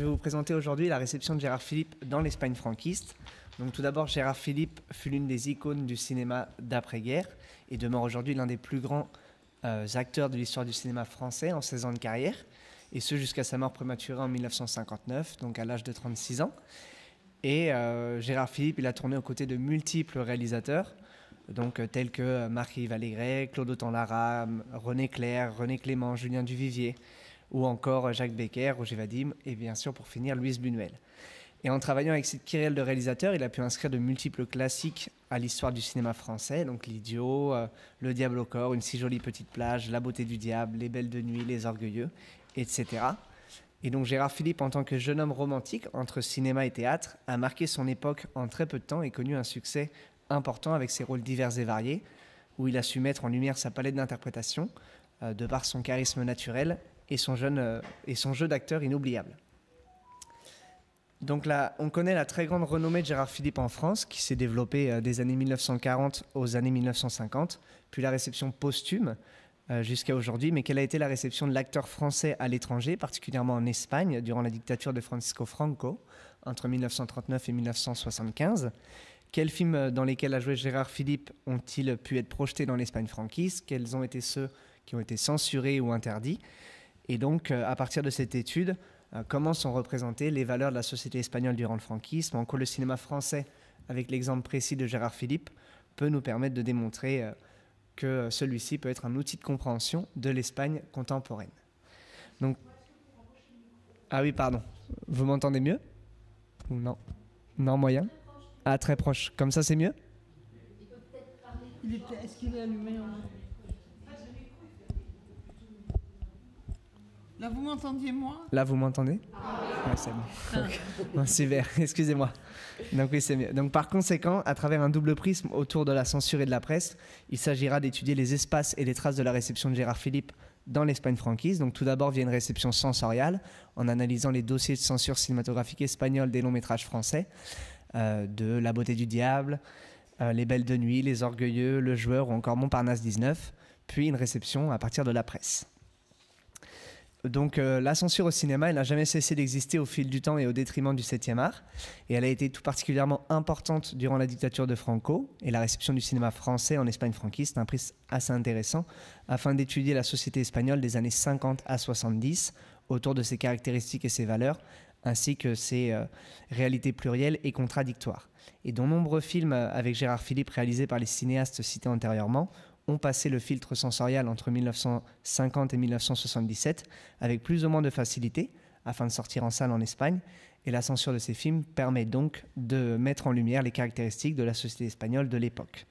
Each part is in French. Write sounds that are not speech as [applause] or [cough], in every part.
Je vais vous présenter aujourd'hui la réception de Gérard Philippe dans l'Espagne franquiste. Donc tout d'abord, Gérard Philippe fut l'une des icônes du cinéma d'après-guerre et demeure aujourd'hui l'un des plus grands euh, acteurs de l'histoire du cinéma français en 16 ans de carrière, et ce jusqu'à sa mort prématurée en 1959, donc à l'âge de 36 ans. Et euh, Gérard Philippe, il a tourné aux côtés de multiples réalisateurs, donc euh, tels que Marc-Yves Claude Autant-Lara, René Clair, René Clément, Julien Duvivier ou encore Jacques Becker, Roger Vadim, et bien sûr pour finir Louise Buñuel. Et en travaillant avec cette querelle de réalisateur, il a pu inscrire de multiples classiques à l'histoire du cinéma français, donc L'Idiot, euh, Le Diable au corps, Une si jolie petite plage, La beauté du diable, Les belles de nuit, Les orgueilleux, etc. Et donc Gérard Philippe, en tant que jeune homme romantique entre cinéma et théâtre, a marqué son époque en très peu de temps et connu un succès important avec ses rôles divers et variés, où il a su mettre en lumière sa palette d'interprétation, euh, de par son charisme naturel et son, jeune, euh, et son jeu d'acteur inoubliable. Donc là, on connaît la très grande renommée de Gérard Philippe en France, qui s'est développée euh, des années 1940 aux années 1950, puis la réception posthume euh, jusqu'à aujourd'hui. Mais quelle a été la réception de l'acteur français à l'étranger, particulièrement en Espagne, durant la dictature de Francisco Franco, entre 1939 et 1975 Quels films dans lesquels a joué Gérard Philippe ont-ils pu être projetés dans l'Espagne franquiste Quels ont été ceux qui ont été censurés ou interdits et donc, euh, à partir de cette étude, euh, comment sont représentées les valeurs de la société espagnole durant le franquisme, en quoi le cinéma français, avec l'exemple précis de Gérard Philippe, peut nous permettre de démontrer euh, que celui-ci peut être un outil de compréhension de l'Espagne contemporaine. Donc, ah oui, pardon. Vous m'entendez mieux non Non, moyen Ah, très proche. Comme ça, c'est mieux Est-ce qu'il est allumé hein Là, vous m'entendiez moi Là, vous m'entendez ah. c'est bon. c'est ah. [laughs] [laughs] excusez-moi. Donc oui, c'est mieux. Donc par conséquent, à travers un double prisme autour de la censure et de la presse, il s'agira d'étudier les espaces et les traces de la réception de Gérard Philippe dans l'Espagne franquise. Donc tout d'abord via une réception sensoriale en analysant les dossiers de censure cinématographique espagnole des longs métrages français, euh, de La beauté du diable, euh, Les belles de nuit, Les orgueilleux, Le joueur ou encore Montparnasse 19, puis une réception à partir de la presse. Donc euh, la censure au cinéma, elle n'a jamais cessé d'exister au fil du temps et au détriment du 7e art. Et elle a été tout particulièrement importante durant la dictature de Franco et la réception du cinéma français en Espagne franquiste, un prix assez intéressant, afin d'étudier la société espagnole des années 50 à 70 autour de ses caractéristiques et ses valeurs, ainsi que ses euh, réalités plurielles et contradictoires. Et dont nombreux films euh, avec Gérard Philippe réalisés par les cinéastes cités antérieurement, ont passé le filtre sensoriel entre 1950 et 1977 avec plus ou moins de facilité afin de sortir en salle en Espagne, et la censure de ces films permet donc de mettre en lumière les caractéristiques de la société espagnole de l'époque.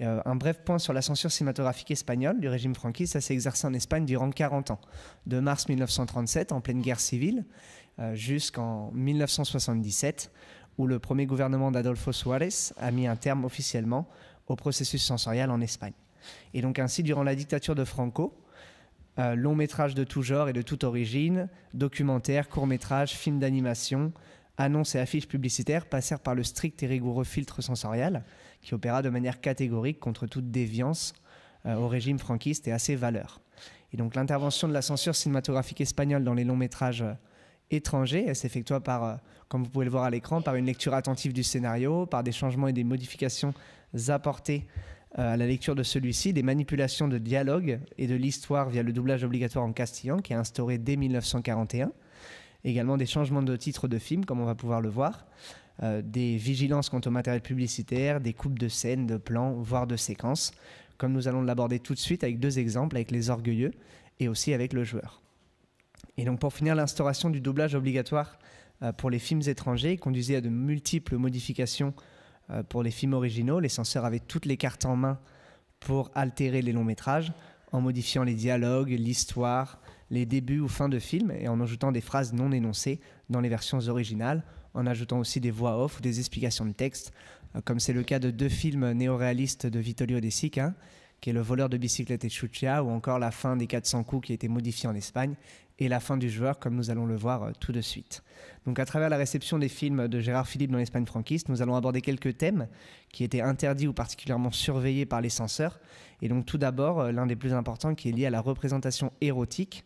Euh, un bref point sur la censure cinématographique espagnole du régime franquiste, ça s'est exercé en Espagne durant 40 ans, de mars 1937 en pleine guerre civile euh, jusqu'en 1977 où le premier gouvernement d'Adolfo Suárez a mis un terme officiellement au processus sensoriel en Espagne. Et donc ainsi, durant la dictature de Franco, euh, longs métrages de tout genre et de toute origine, documentaires, courts métrages, films d'animation, annonces et affiches publicitaires passèrent par le strict et rigoureux filtre sensoriel qui opéra de manière catégorique contre toute déviance euh, au régime franquiste et à ses valeurs. Et donc l'intervention de la censure cinématographique espagnole dans les longs métrages euh, étrangers, elle s'effectua par, comme vous pouvez le voir à l'écran, par une lecture attentive du scénario, par des changements et des modifications apportées euh, à la lecture de celui-ci des manipulations de dialogue et de l'histoire via le doublage obligatoire en castillan qui est instauré dès 1941. Également des changements de titres de films, comme on va pouvoir le voir, euh, des vigilances quant au matériel publicitaire, des coupes de scènes, de plans, voire de séquences, comme nous allons l'aborder tout de suite avec deux exemples, avec les orgueilleux et aussi avec le joueur. Et donc pour finir, l'instauration du doublage obligatoire euh, pour les films étrangers conduisait à de multiples modifications euh, pour les films originaux, les censeurs avaient toutes les cartes en main pour altérer les longs métrages en modifiant les dialogues, l'histoire, les débuts ou fins de films et en ajoutant des phrases non énoncées dans les versions originales, en ajoutant aussi des voix off ou des explications de texte, euh, comme c'est le cas de deux films néo néoréalistes de Vittorio De Sica, qui est le voleur de bicyclette et Chuchia, ou encore la fin des 400 coups qui a été modifiée en Espagne, et la fin du joueur, comme nous allons le voir euh, tout de suite. Donc, à travers la réception des films de Gérard Philippe dans l'Espagne franquiste, nous allons aborder quelques thèmes qui étaient interdits ou particulièrement surveillés par les censeurs. Et donc, tout d'abord, euh, l'un des plus importants qui est lié à la représentation érotique.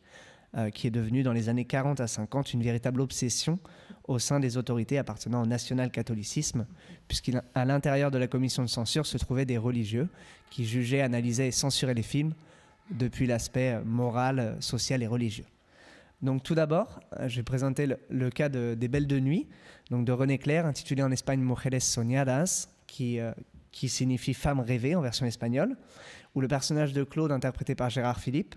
Euh, qui est devenu dans les années 40 à 50 une véritable obsession au sein des autorités appartenant au national-catholicisme, puisqu'à l'intérieur de la commission de censure se trouvaient des religieux qui jugeaient, analysaient et censuraient les films depuis l'aspect euh, moral, social et religieux. Donc tout d'abord, euh, je vais présenter le, cas des Belles de Nuit, donc de René Clair, intitulé en Espagne Mujeres Soñadas, qui, qui signifie Femme rêvée en version espagnole, où le personnage de Claude, interprété par Gérard Philippe,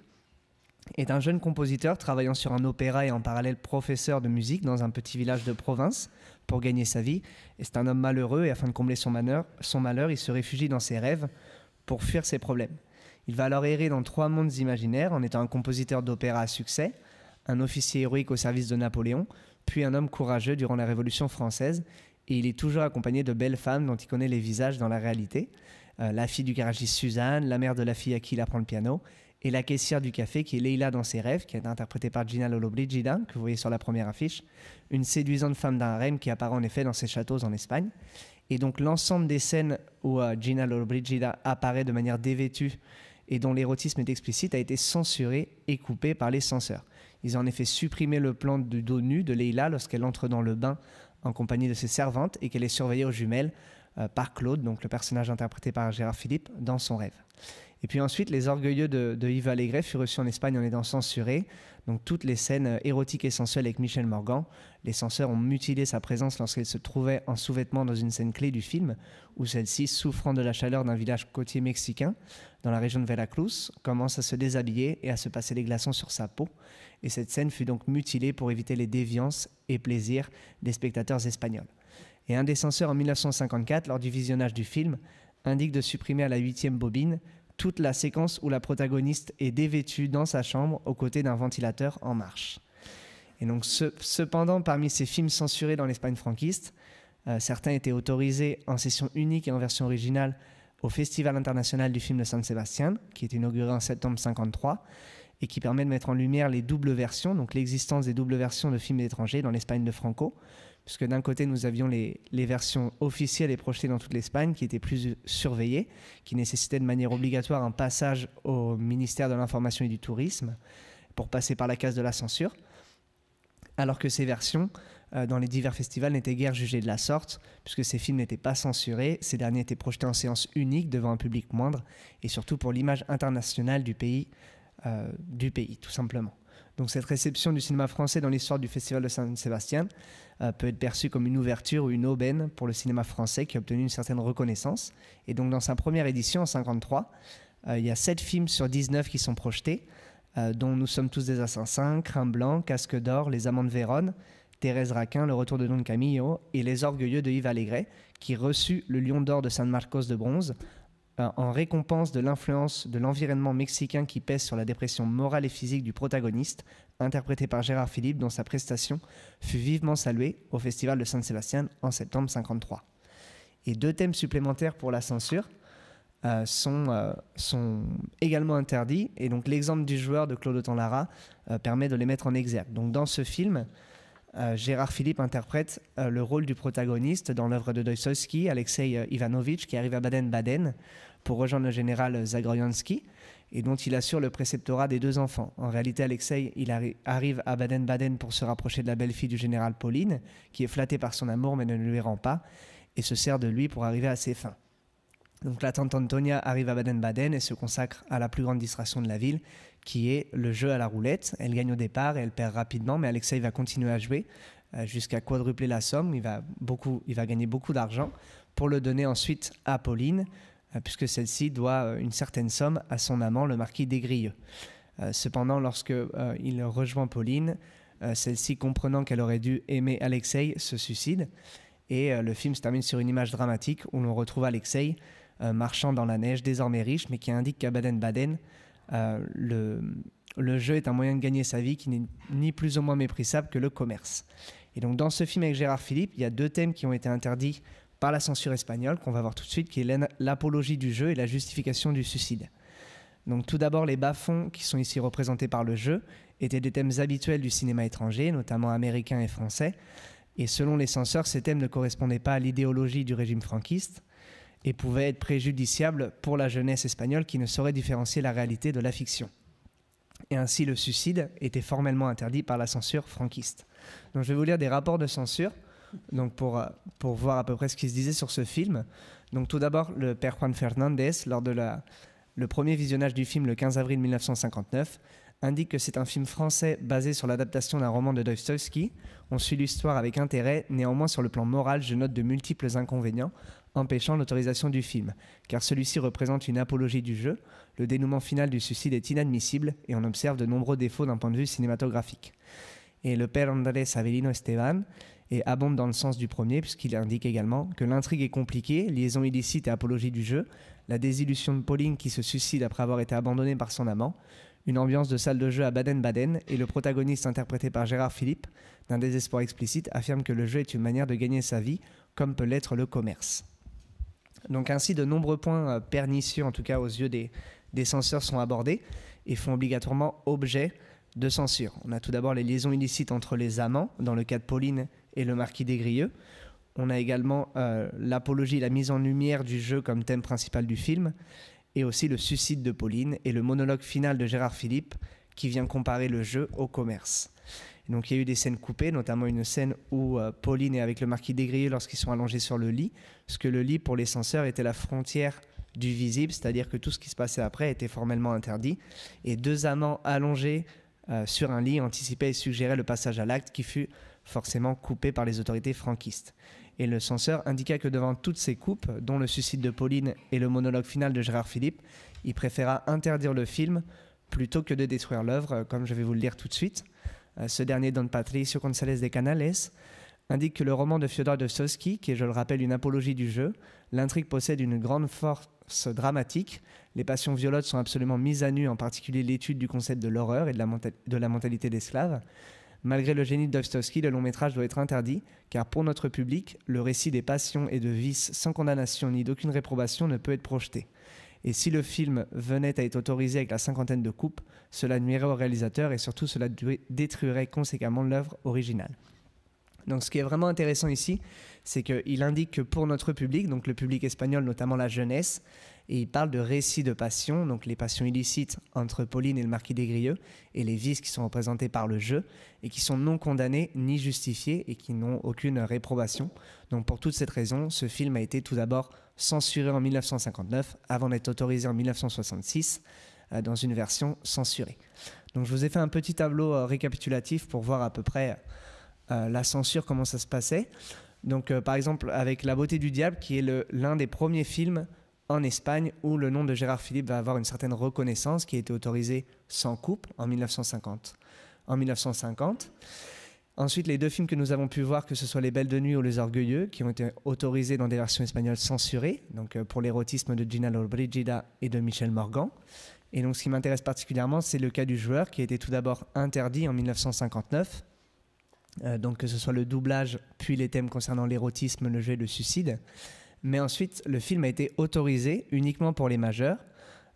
est un jeune compositeur travaillant sur un opéra et en parallèle professeur de musique dans un petit village de province pour gagner sa vie. c'est un homme malheureux et afin de combler son, malheur, son malheur, il se réfugie dans ses rêves pour fuir ses problèmes. Il va alors errer dans trois mondes imaginaires en étant un compositeur d'opéra à succès, un officier héroïque au service de Napoléon, puis un homme courageux durant la Révolution française. Et il est toujours accompagné de belles femmes dont il connaît les visages dans la réalité. Euh, la fille du garagiste Suzanne, la mère de la fille à qui il apprend le piano, et la caissière du café qui est Leila dans ses rêves, qui est interprétée par Gina Lollobrigida, que vous voyez sur la première affiche, une séduisante femme d'un harem qui apparaît en effet dans ses châteaux en Espagne. Et donc l'ensemble des scènes où euh, Gina Lollobrigida apparaît de manière dévêtue et dont l'érotisme est explicite a été censuré et coupé par les censeurs. Ils ont en effet supprimé le plan du dos nu de Leila lorsqu'elle entre dans le bain en compagnie de ses servantes et qu'elle est surveillée aux jumelles euh, par Claude, donc le personnage interprété par Gérard Philippe, dans son rêve. Et puis ensuite, les orgueilleux de, Yves Allégret furent reçus en Espagne en étant censuré. Donc toutes les scènes euh, érotiques et sensuelles avec Michel Morgan, les censeurs ont mutilé sa présence lorsqu'elle se trouvait en sous vêtement dans une scène clé du film, où celle-ci, souffrant de la chaleur d'un village côtier mexicain, dans la région de Veracruz, commence à se déshabiller et à se passer les glaçons sur sa peau. Et cette scène fut donc mutilée pour éviter les déviances et plaisirs des spectateurs espagnols. Et un des censeurs en 1954, lors du visionnage du film, indique de supprimer à la huitième bobine toute la séquence où la protagoniste est dévêtue dans sa chambre aux côtés d'un ventilateur en marche. Et donc, cependant, parmi ces films censurés dans l'Espagne franquiste, euh, certains étaient autorisés en session unique et en version originale au Festival international du film de San Sebastian, qui est inauguré en septembre 1953 et qui permet de mettre en lumière les doubles versions, donc l'existence des doubles versions de films étrangers dans l'Espagne de Franco, puisque d'un côté, nous avions les, versions officielles et projetées dans toute l'Espagne, qui étaient plus surveillées, qui nécessitaient de manière obligatoire un passage au ministère de l'Information et du Tourisme pour passer par la case de la censure, alors que ces versions, euh, dans les divers festivals, n'étaient guère jugées de la sorte, puisque ces films n'étaient pas censurés, ces derniers étaient projetés en séance unique devant un public moindre, et surtout pour l'image internationale du pays, euh, du pays, tout simplement. Donc cette réception du cinéma français dans l'histoire du Festival de Saint-Sébastien euh, peut être perçu comme une ouverture ou une aubaine pour le cinéma français qui a obtenu une certaine reconnaissance. Et donc dans sa première édition en 1953, euh, il y a 7 films sur 19 qui sont projetés, euh, dont Nous sommes tous des assassins, Crin blanc, Casque d'or, Les amants de Vérone, Thérèse Raquin, Le Retour de Don Camillo et Les Orgueilleux de Yves Allégret, qui reçut le Lion d'Or de San Marcos de bronze ben, en récompense de l'influence de l'environnement mexicain qui pèse sur la dépression morale et physique du protagoniste, interprété par Gérard Philippe, dont sa prestation fut vivement saluée au Festival de Saint-Sébastien en septembre 1953. Et deux thèmes supplémentaires pour la censure euh, euh, sont, également interdits, et donc l'exemple du joueur de Claude autant euh, permet de les mettre en exergue. Donc dans ce film, euh, Gérard Philippe interprète euh, le rôle du protagoniste dans l'œuvre de Dostoevsky, Alexei euh, Ivanovitch, qui arrive à Baden-Baden pour rejoindre le général Zagroyansky et dont il assure le préceptorat des deux enfants. En réalité, Alexei il arrive à Baden-Baden pour se rapprocher de la belle-fille du général Pauline, qui est flattée par son amour mais ne lui rend pas, et se sert de lui pour arriver à ses fins. Donc la tante Antonia arrive à Baden-Baden et se consacre à la plus grande distraction de la ville, qui est le jeu à la roulette. Elle gagne au départ et elle perd rapidement, mais Alexei va continuer à jouer euh, jusqu'à quadrupler la somme. Il va, beaucoup, il va gagner beaucoup d'argent pour le donner ensuite à Pauline, euh, puisque celle-ci doit euh, une certaine somme à son amant, le marquis Grilleux. Cependant, lorsqu'il rejoint Pauline, celle-ci, comprenant qu'elle aurait dû aimer Alexei, se suicide. Et le film se termine sur une image dramatique où l'on retrouve Alexei marchant dans la neige, désormais riche, mais qui indique qu'à Baden-Baden, euh, le, le, jeu est un moyen de gagner sa vie qui n'est ni plus ou moins méprisable que le commerce. Et donc dans ce film avec Gérard Philippe, il y a deux thèmes qui ont été interdits par la censure espagnole, qu'on va voir tout de suite, qui est l'apologie du jeu et la justification du suicide. Donc tout d'abord, les bas-fonds qui sont ici représentés par le jeu étaient des thèmes habituels du cinéma étranger, notamment américain et français. Et selon les censeurs, ces thèmes ne correspondaient pas à l'idéologie du régime franquiste et pouvait être préjudiciable pour la jeunesse espagnole qui ne saurait différencier la réalité de la fiction. Et ainsi, le suicide était formellement interdit par la censure franquiste. Donc, je vais vous lire des rapports de censure donc pour, euh, pour voir à peu près ce qui se disait sur ce film. Donc, tout d'abord, le père Juan Fernandez, lors de la, le premier visionnage du film le 15 avril 1959, indique que c'est un film français basé sur l'adaptation d'un roman de Dostoevsky. On suit l'histoire avec intérêt, néanmoins sur le plan moral, je note de multiples inconvénients empêchant l'autorisation du film, car celui-ci représente une apologie du jeu, le dénouement final du suicide est inadmissible et on observe de nombreux défauts d'un point de vue cinématographique. Et le père Andrés Avelino Esteban abonde dans le sens du premier, puisqu'il indique également que l'intrigue est compliquée, liaison illicite et apologie du jeu, la désillusion de Pauline qui se suicide après avoir été abandonnée par son amant, une ambiance de salle de jeu à Baden-Baden, et le protagoniste interprété par Gérard Philippe, d'un désespoir explicite, affirme que le jeu est une manière de gagner sa vie, comme peut l'être le commerce. Donc ainsi, de nombreux points euh, pernicieux, en tout cas aux yeux des, censeurs, sont abordés et font obligatoirement objet de censure. On a tout d'abord les liaisons illicites entre les amants, dans le cas de Pauline et le marquis des Grieux. On a également euh, l'apologie, la mise en lumière du jeu comme thème principal du film, et aussi le suicide de Pauline et le monologue final de Gérard Philippe qui vient comparer le jeu au commerce. donc il y a eu des scènes coupées, notamment une scène où euh, Pauline est avec le marquis Desgrieux lorsqu'ils sont allongés sur le lit, parce que le lit pour les censeurs était la frontière du visible, c'est-à-dire que tout ce qui se passait après était formellement interdit, et deux amants allongés euh, sur un lit anticipaient et suggéraient le passage à l'acte qui fut forcément coupé par les autorités franquistes et le censeur indiqua que devant toutes ces coupes, dont le suicide de Pauline et le monologue final de Gérard Philippe, il préféra interdire le film plutôt que de détruire l'œuvre, comme je vais vous le dire tout de suite. Euh, ce dernier, Don Patricio González de Canales, indique que le roman de Fyodor Dostoevsky, qui est, je le rappelle, une apologie du jeu, l'intrigue possède une grande force dramatique. Les passions violentes sont absolument mises à nu, en particulier l'étude du concept de l'horreur et de la, mentalité d'esclave. Malgré le génie de Dostoevsky, le long métrage doit être interdit, car pour notre public, le récit des passions et de vices sans condamnation ni d'aucune réprobation ne peut être projeté. Et si le film venait à être autorisé avec la cinquantaine de coupes, cela nuirait au réalisateur et surtout cela détruirait conséquemment l'œuvre originale. Donc ce qui est vraiment intéressant ici, c'est qu'il indique que pour notre public, donc le public espagnol, notamment la jeunesse, et il parle de récits de passion, donc les passions illicites entre Pauline et le marquis des Grieux, et les vices qui sont représentés par le jeu, et qui sont non condamnés ni justifiés, et qui n'ont aucune réprobation. Donc pour toute cette raison, ce film a été tout d'abord censuré en 1959, avant d'être autorisé en 1966, euh, dans une version censurée. Donc je vous ai fait un petit tableau euh, récapitulatif pour voir à peu près euh, la censure, comment ça se passait. Donc par exemple avec La beauté du diable, qui est l'un des premiers films en Espagne où le nom de Gérard Philippe va avoir une certaine reconnaissance qui a été autorisée sans coupe en 1950. En 1950, Ensuite, les deux films que nous avons pu voir, que ce soit Les Belles de Nuit ou Les Orgueilleux, qui ont été autorisés dans des versions espagnoles censurées, donc euh, pour l'érotisme de Gina Lollobrigida et de Michel Morgan. Et donc, ce qui m'intéresse particulièrement, c'est le cas du joueur qui a été tout d'abord interdit en 1959. Euh, donc, que ce soit le doublage, puis les thèmes concernant l'érotisme, le jeu et le suicide. Mais ensuite, le film a été autorisé uniquement pour les majeurs,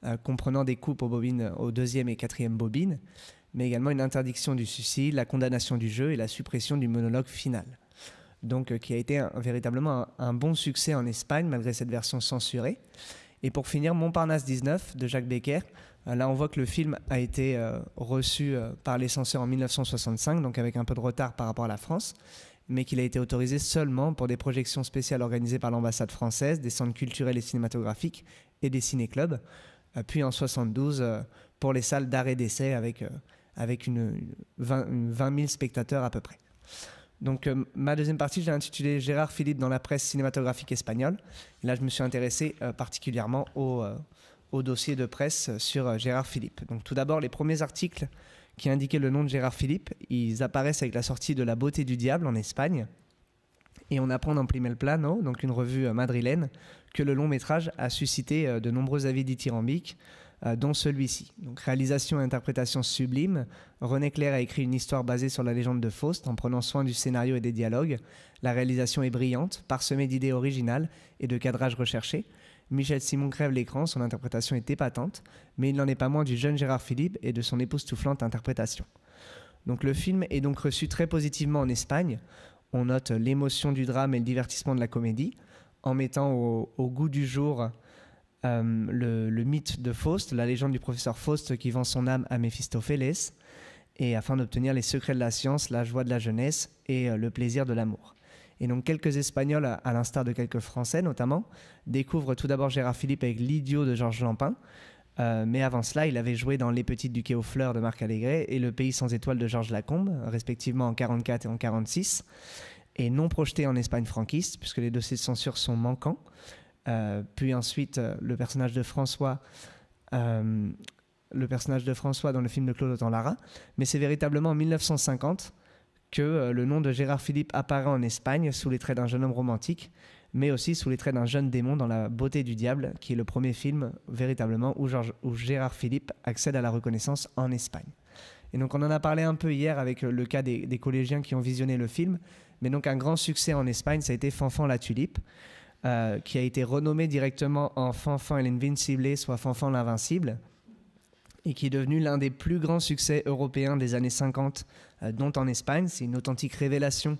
euh, comprenant des coupes aux, bobines, euh, aux deuxième et quatrième bobines, mais également une interdiction du suicide, la condamnation du jeu et la suppression du monologue final. Donc, euh, qui a été véritablement un, bon succès en Espagne, malgré cette version censurée. Et pour finir, Montparnasse 19 de Jacques Becker. là, on voit que le film a été reçu par les censeurs en 1965, donc avec un peu de retard par rapport à la France mais qu'il a été autorisé seulement pour des projections spéciales organisées par l'ambassade française, des centres culturels et cinématographiques et des ciné-clubs, euh, puis en 72 euh, pour les salles d'arrêt d'essai avec, euh, avec une, 20, 000 spectateurs à peu près. Donc ma deuxième partie, je l'ai intitulée Gérard Philippe dans la presse cinématographique espagnole. là, je me suis intéressé particulièrement au, au, dossier de presse sur Gérard Philippe. Donc tout d'abord, les premiers articles qui indiquait le nom de Gérard Philippe. Ils apparaissent avec la sortie de La Beauté du Diable en Espagne. Et on apprend dans primer Plano, donc une revue euh, madrilène, que le long métrage a suscité euh, de nombreux avis dithyrambiques, euh, dont celui-ci. Donc réalisation et interprétation sublime, René Clair a écrit une histoire basée sur la légende de Faust en prenant soin du scénario et des dialogues. La réalisation est brillante, parsemée d'idées originales et de cadrages recherchés. Michel Simon crève l'écran, son interprétation est épatante, mais il n'en est pas moins du jeune Gérard Philippe et de son époustouflante interprétation. Donc le film est donc reçu très positivement en Espagne. On note l'émotion du drame et le divertissement de la comédie, en mettant au, goût du jour euh, le, mythe de Faust, la légende du professeur Faust qui vend son âme à Méphistophélès, et afin d'obtenir les secrets de la science, la joie de la jeunesse et euh, le plaisir de l'amour. Et donc quelques Espagnols, à l'instar de quelques Français notamment, découvrent tout d'abord Gérard Philippe avec L'idiot de Georges Lampin. Euh, mais avant cela, il avait joué dans Les Petites du Quai aux Fleurs de Marc Allégret et Le Pays sans étoiles de Georges Lacombe, respectivement en 44 et en 46, et non projeté en Espagne franquiste, puisque les dossiers de censure sont manquants. Euh, puis ensuite, euh, le personnage de François. le personnage de François dans le film de Claude Autant-Lara, mais c'est véritablement en 1950 que euh, le nom de Gérard Philippe apparaît en Espagne sous les traits d'un jeune homme romantique, mais aussi sous les traits d'un jeune démon dans La beauté du diable, qui est le premier film véritablement où, Gérard Philippe accède à la reconnaissance en Espagne. Et donc on en a parlé un peu hier avec euh, le cas des, collégiens qui ont visionné le film, mais donc un grand succès en Espagne, ça a été Fanfan la tulipe. Euh, qui a été renommé directement en Fanfan l'Invincible, soit Fanfan l'Invincible, et qui est devenu l'un des plus grands succès européens des années 50, euh, dont en Espagne. C'est une authentique révélation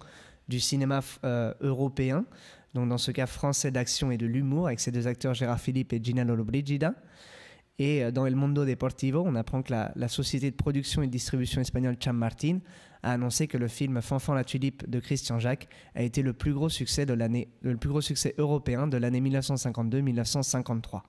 du cinéma euh, européen, donc dans ce cas français d'action et de l'humour, avec ses deux acteurs Gérard Philippe et Gina Lollobrigida. Et euh, dans El Mundo Deportivo, on apprend que la, société de production et de distribution espagnole Cham Martin a annoncé que le film Fanfan la tulipe de Christian Jacques a été le plus gros succès, de le plus gros succès européen de l'année 1952-1953.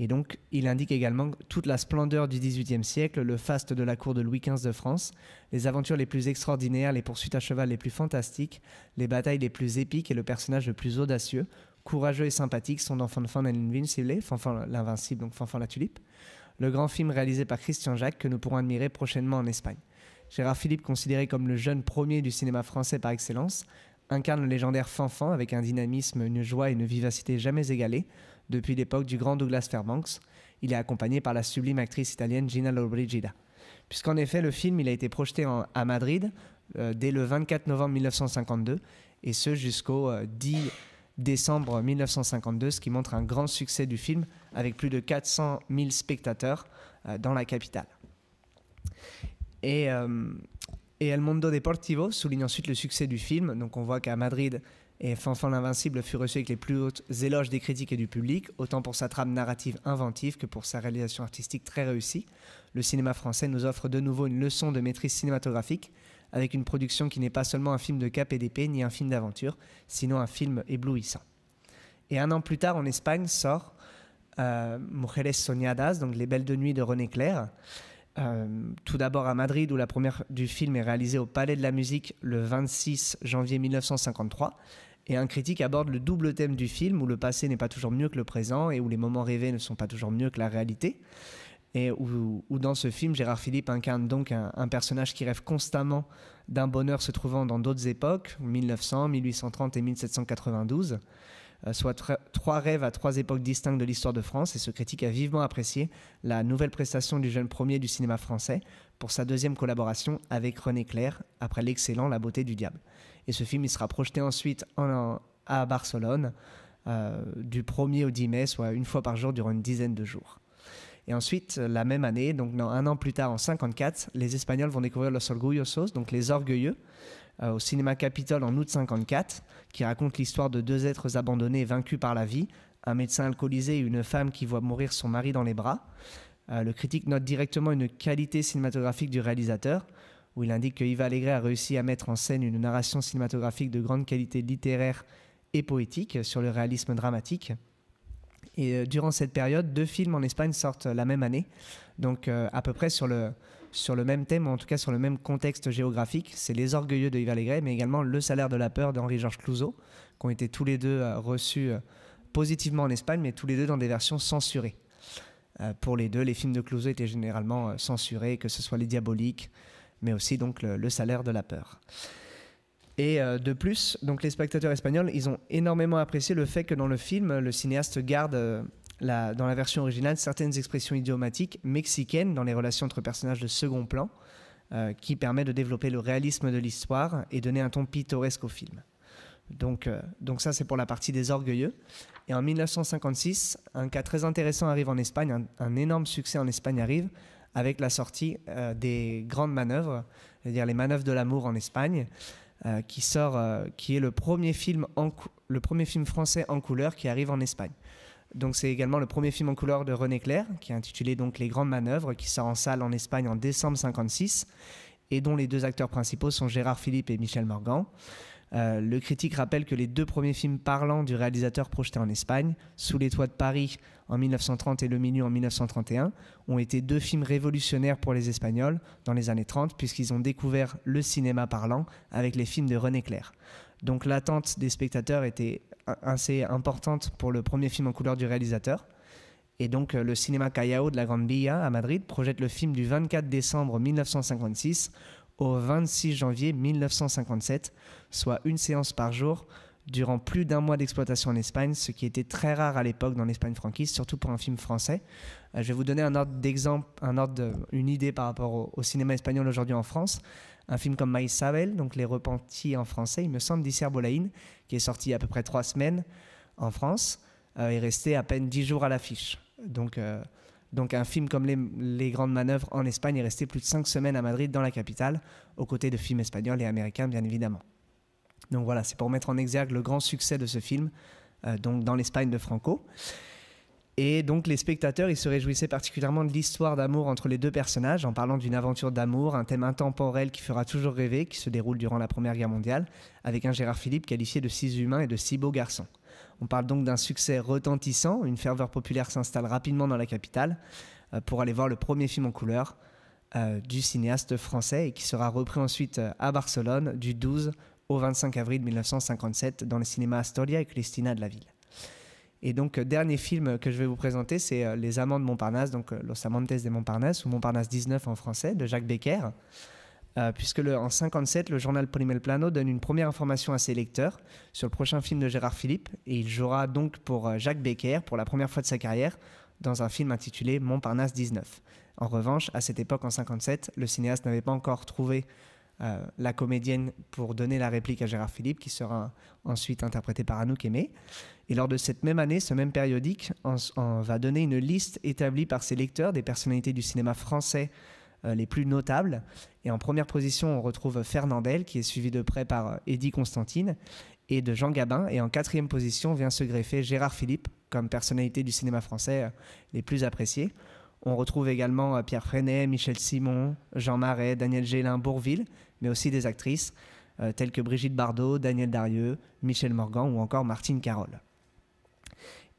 Et donc, il indique également toute la splendeur du XVIIIe siècle, le faste de la cour de Louis XV de France, les aventures les plus extraordinaires, les poursuites à cheval les plus fantastiques, les batailles les plus épiques et le personnage le plus audacieux, courageux et sympathique, son enfant de fanfan l'invincible, Fanfan l'invincible, donc Fanfan la tulipe, le grand film réalisé par Christian Jacques que nous pourrons admirer prochainement en Espagne. Gérard Philippe, considéré comme le jeune premier du cinéma français par excellence, incarne le légendaire Fanfan avec un dynamisme, une joie et une vivacité jamais égalées, depuis l'époque du grand Douglas Fairbanks. Il est accompagné par la sublime actrice italienne Gina Lollobrigida. Puisqu'en effet, le film il a été projeté à Madrid euh, dès le 24 novembre 1952, et ce jusqu'au 10 euh, décembre 1952, ce qui montre un grand succès du film, avec plus de 400 000 spectateurs euh, dans la capitale. Et, et El Mundo Deportivo souligne ensuite le succès du film, donc on voit qu'à Madrid, et Fanfan l'Invincible fut reçu avec les plus hautes éloges des critiques et du public, autant pour sa trame narrative inventive que pour sa réalisation artistique très réussie. Le cinéma français nous offre de nouveau une leçon de maîtrise cinématographique, avec une production qui n'est pas seulement un film de cap et d'épée ni un film d'aventure, sinon un film éblouissant. Et un an plus tard, en Espagne, sort euh, Mujeres Soñadas, donc Les Belles de Nuit de René Clair. Euh, tout d'abord à Madrid, où la première du film est réalisée au Palais de la Musique le 26 janvier 1953, et un critique aborde le double thème du film, où le passé n'est pas toujours mieux que le présent et où les moments rêvés ne sont pas toujours mieux que la réalité. Et où, dans ce film, Gérard Philippe incarne donc un, personnage qui rêve constamment d'un bonheur se trouvant dans d'autres époques, 1900, 1830 et 1792 euh, soit trois rêves à trois époques distinctes de l'histoire de France, et ce critique a vivement apprécié la nouvelle prestation du jeune premier du cinéma français pour sa deuxième collaboration avec René Clair après l'excellent La beauté du diable. Et ce film, il sera projeté ensuite à Barcelone euh, du 1er au 10 mai, soit une fois par jour durant une dizaine de jours. Et ensuite, euh, la même année, donc un an plus tard, en 54, les Espagnols vont découvrir Los Orgullosos, donc les orgueilleux, euh, au cinéma Capitole en août 54, qui raconte l'histoire de deux êtres abandonnés et vaincus par la vie, un médecin alcoolisé et une femme qui voit mourir son mari dans les bras. le critique note directement une qualité cinématographique du réalisateur, où il indique que Yves Allégret a réussi à mettre en scène une narration cinématographique de grande qualité littéraire et poétique sur le réalisme dramatique. Et euh, durant cette période, deux films en Espagne sortent la même année, donc euh, à peu près sur le, même thème, ou en tout cas sur le même contexte géographique. C'est Les Orgueilleux de Yves Allégret, mais également Le Salaire de la Peur d'Henri-Georges Clouzot, qui ont été tous les deux euh, reçus positivement en Espagne, mais tous les deux dans des versions censurées. pour les deux, les films de Clouzot étaient généralement censurés, que ce soit Les Diaboliques, mais aussi donc le, salaire de la peur. Et euh, de plus, donc les spectateurs espagnols, ils ont énormément apprécié le fait que dans le film, le cinéaste garde euh, dans la version originale certaines expressions idiomatiques mexicaines dans les relations entre personnages de second plan, euh, qui permet de développer le réalisme de l'histoire et donner un ton pittoresque au film. Donc, donc ça, c'est pour la partie des orgueilleux. Et en 1956, un cas très intéressant arrive en Espagne, un énorme succès en Espagne arrive, avec la sortie euh, des grandes manœuvres, c'est-à-dire les manœuvres de l'amour en Espagne, euh, qui sort, euh, qui est le premier film le premier film français en couleur qui arrive en Espagne. Donc c'est également le premier film en couleur de René Clair, qui est intitulé donc Les grandes manœuvres, qui sort en salle en Espagne en décembre 56 et dont les deux acteurs principaux sont Gérard Philippe et Michel Morgan. Euh, le critique rappelle que les deux premiers films parlants du réalisateur projetés en Espagne, Sous les toits de Paris en 1930 et Le Milieu en 1931, ont été deux films révolutionnaires pour les Espagnols dans les années 30, puisqu'ils ont découvert le cinéma parlant avec les films de René Clair. Donc l'attente des spectateurs était assez importante pour le premier film en couleur du réalisateur. Et donc euh, le cinéma Callao de la Grande Villa à Madrid projette le film du 24 décembre 1956, au 26 janvier 1957, soit une séance par jour durant plus d'un mois d'exploitation en Espagne, ce qui était très rare à l'époque dans l'Espagne franquiste, surtout pour un film français. Euh, je vais vous donner un ordre d'exemple, un ordre une idée par rapport au, cinéma espagnol aujourd'hui en France. Un film comme Maïsabel, donc Les Repentis en français, il me semble, d'Isser Bolaïn, qui est sorti à peu près trois semaines en France, euh, est resté à peine dix jours à l'affiche. Donc euh, donc un film comme les, Grandes Manœuvres en Espagne est resté plus de cinq semaines à Madrid dans la capitale, aux côtés de films espagnols et américains bien évidemment. Donc voilà, c'est pour mettre en exergue le grand succès de ce film, euh, donc dans l'Espagne de Franco. Et donc les spectateurs, ils se réjouissaient particulièrement de l'histoire d'amour entre les deux personnages, en parlant d'une aventure d'amour, un thème intemporel qui fera toujours rêver, qui se déroule durant la Première Guerre mondiale, avec un Gérard Philippe qualifié de six humains et de six beaux garçons. On parle donc d'un succès retentissant, une ferveur populaire s'installe rapidement dans la capitale euh, pour aller voir le premier film en couleur euh, du cinéaste français et qui sera repris ensuite euh, à Barcelone du 12 au 25 avril 1957 dans les cinémas Astoria et Cristina de la ville. Et donc, dernier film que je vais vous présenter, c'est Les Amants de Montparnasse, donc Los Amantes de Montparnasse, ou Montparnasse 19 en français, de Jacques Becker. Euh, puisque le, en 57, le journal Polymel Plano donne une première information à ses lecteurs sur le prochain film de Gérard Philippe, et il jouera donc pour euh, Jacques Becker pour la première fois de sa carrière dans un film intitulé Montparnasse 19. En revanche, à cette époque, en 57, le cinéaste n'avait pas encore trouvé euh, la comédienne pour donner la réplique à Gérard Philippe, qui sera ensuite interprétée par Anouk Aimé. Et lors de cette même année, ce même périodique on en va donner une liste établie par ses lecteurs des personnalités du cinéma français euh, les plus notables. Et en première position, on retrouve Fernandel, qui est suivi de près par euh, Eddie Constantine et de Jean Gabin. Et en quatrième position vient se greffer Gérard Philippe, comme personnalité du cinéma français euh, les plus appréciés On retrouve également Pierre Freinet, Michel Simon, Jean Marais, Daniel Gélin, Bourville, mais aussi des actrices telles que Brigitte Bardot, Daniel Darieux, Michel Morgan ou encore Martine Carole.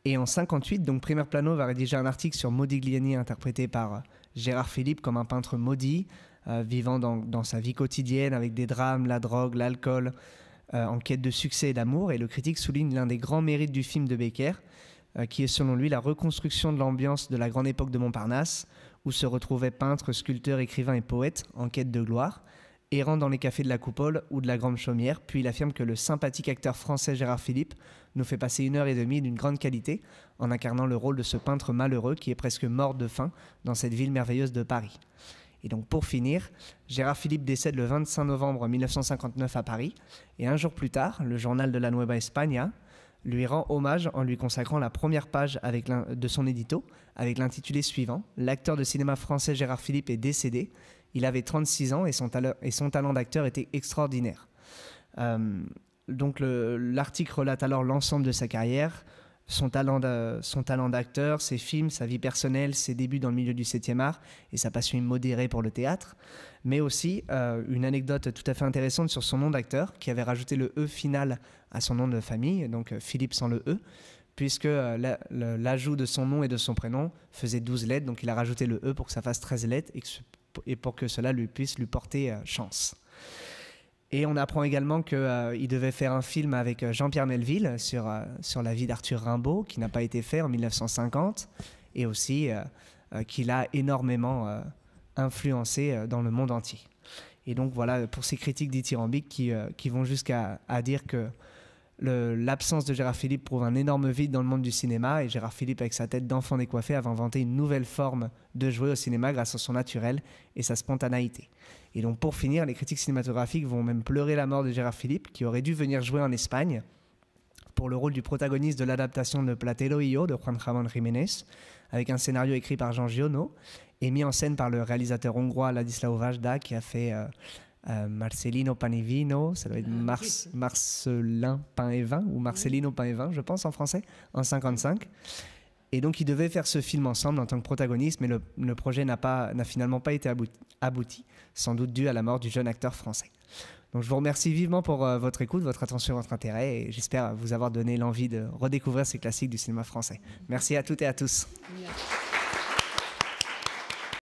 Et en 58, donc Primer Plano va rédiger un article sur Modigliani interprété par Gérard Philippe comme un peintre maudit, euh, vivant dans, sa vie quotidienne avec des drames, la drogue, l'alcool, euh, en quête de succès et d'amour. Et le critique souligne l'un des grands mérites du film de Becker, euh, qui est selon lui la reconstruction de l'ambiance de la grande époque de Montparnasse, où se retrouvaient peintres, sculpteurs, écrivains et poètes en quête de gloire errant dans les cafés de la Coupole ou de la Grande Chaumière, puis il affirme que le sympathique acteur français Gérard Philippe nous fait passer une heure et demie d'une grande qualité en incarnant le rôle de ce peintre malheureux qui est presque mort de faim dans cette ville merveilleuse de Paris. Et donc pour finir, Gérard Philippe décède le 25 novembre 1959 à Paris, et un jour plus tard, le journal de la Nueva España lui rend hommage en lui consacrant la première page avec de son édito, avec l'intitulé suivant L'acteur de cinéma français Gérard Philippe est décédé, il avait 36 ans et son, talent, d'acteur était extraordinaire. Euh, donc l'article relate alors l'ensemble de sa carrière, son talent d'acteur, ses films, sa vie personnelle, ses débuts dans le milieu du 7e art et sa passion immodérée pour le théâtre, mais aussi euh, une anecdote tout à fait intéressante sur son nom d'acteur qui avait rajouté le E final à son nom de famille, donc euh, Philippe sans le E, puisque l'ajout de son nom et de son prénom faisait 12 lettres, donc il a rajouté le E pour que ça fasse 13 lettres et que et pour que cela lui puisse lui porter euh, chance. Et on apprend également qu'il euh, devait faire un film avec euh, Jean-Pierre Melville sur, sur la vie d'Arthur Rimbaud, qui n'a pas été fait en 1950, et aussi qu'il a énormément influencé dans le monde entier. Et donc voilà pour ces critiques dithyrambiques qui, qui vont jusqu'à à dire que l'absence de Gérard Philippe prouve un énorme vide dans le monde du cinéma et Gérard Philippe avec sa tête d'enfant décoiffé avait inventé une nouvelle forme de jouer au cinéma grâce à son naturel et sa spontanéité. Et donc pour finir, les critiques cinématographiques vont même pleurer la mort de Gérard Philippe qui aurait dû venir jouer en Espagne pour le rôle du protagoniste de l'adaptation de Platero Io de Juan Ramón Jiménez avec un scénario écrit par Jean Giono et mis en scène par le réalisateur hongrois Ladislao Vajda qui a fait... Euh, euh, Marcelino Panevino, ça doit être ah, Marcelin Pain et ou Marcelino Pain et je pense, en français, en 55. Et donc, ils devaient faire ce film ensemble en tant que protagoniste, mais le, projet n'a finalement pas été abouti, sans doute dû à la mort du jeune acteur français. Donc, je vous remercie vivement pour euh, votre écoute, votre attention, votre intérêt, et j'espère vous avoir donné l'envie de redécouvrir ces classiques du cinéma français. Merci à toutes et à tous.